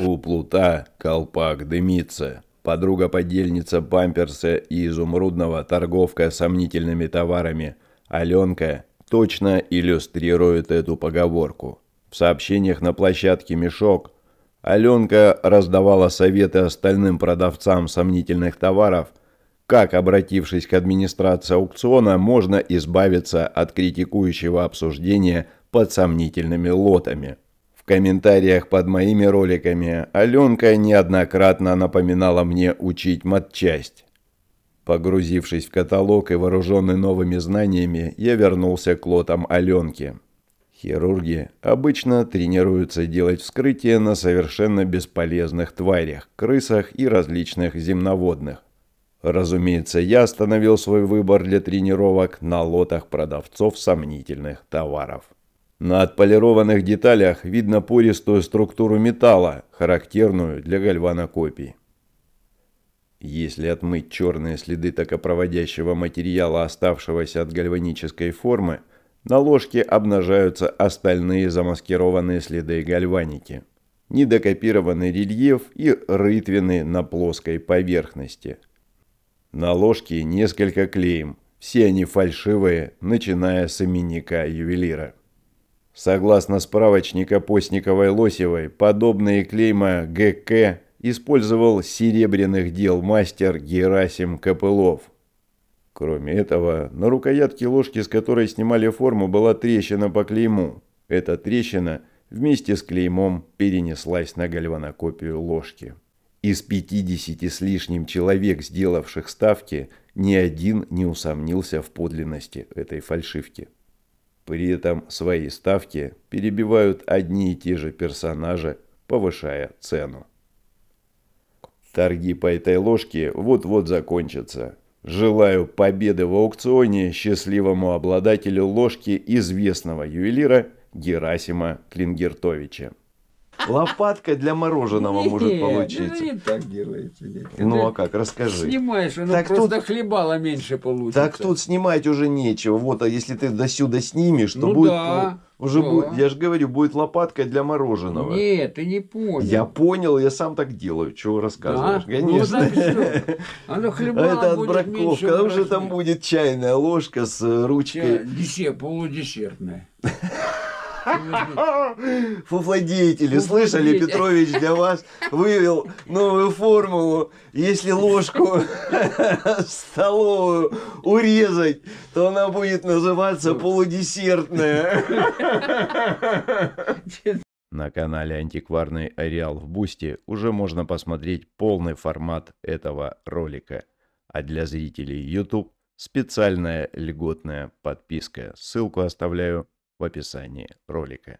У плута колпак дымится. Подруга-подельница Памперса и Изумрудного, торговка сомнительными товарами, Аленка, точно иллюстрирует эту поговорку. В сообщениях на площадке «Мешок» Аленка раздавала советы остальным продавцам сомнительных товаров, как, обратившись к администрации аукциона, можно избавиться от критикующего обсуждения под сомнительными лотами комментариях под моими роликами Аленка неоднократно напоминала мне учить матчасть. Погрузившись в каталог и вооруженный новыми знаниями, я вернулся к лотам Аленки. Хирурги обычно тренируются делать вскрытие на совершенно бесполезных тварях, крысах и различных земноводных. Разумеется, я остановил свой выбор для тренировок на лотах продавцов сомнительных товаров. На отполированных деталях видно пористую структуру металла, характерную для гальванокопий. Если отмыть черные следы токопроводящего материала, оставшегося от гальванической формы, на ложке обнажаются остальные замаскированные следы гальваники. Недокопированный рельеф и рытвины на плоской поверхности. На ложке несколько клеем, все они фальшивые, начиная с именника ювелира. Согласно справочника Постниковой-Лосевой, подобные клейма ГК использовал серебряных дел мастер Герасим Копылов. Кроме этого, на рукоятке ложки, с которой снимали форму, была трещина по клейму. Эта трещина вместе с клеймом перенеслась на гальванокопию ложки. Из 50 с лишним человек, сделавших ставки, ни один не усомнился в подлинности этой фальшивки. При этом свои ставки перебивают одни и те же персонажи, повышая цену. Торги по этой ложке вот-вот закончатся. Желаю победы в аукционе счастливому обладателю ложки известного ювелира Герасима Клингертовича. Лопатка для мороженого не, может получиться. Ну, не так делается. Нет. Ну, а как? Расскажи. Снимаешь, оно так просто тут, хлебала меньше получится. Так тут снимать уже нечего. Вот, а если ты до сюда снимешь, то ну, будет... Да. Ну, уже да. Ну будет, я же говорю, будет лопатка для мороженого. Нет, ты не понял. Я понял, я сам так делаю. Чего рассказываешь? Да? Конечно. Ну, так а Это от браков. Когда уже там будет чайная ложка с э, ручкой? Десерт, полудесертная. Фуфлодеятели, слышали, Петрович для вас вывел новую формулу. Если ложку столовую урезать, то она будет называться полудесертная. На канале «Антикварный ареал» в Бусти уже можно посмотреть полный формат этого ролика. А для зрителей YouTube специальная льготная подписка. Ссылку оставляю в описании ролика.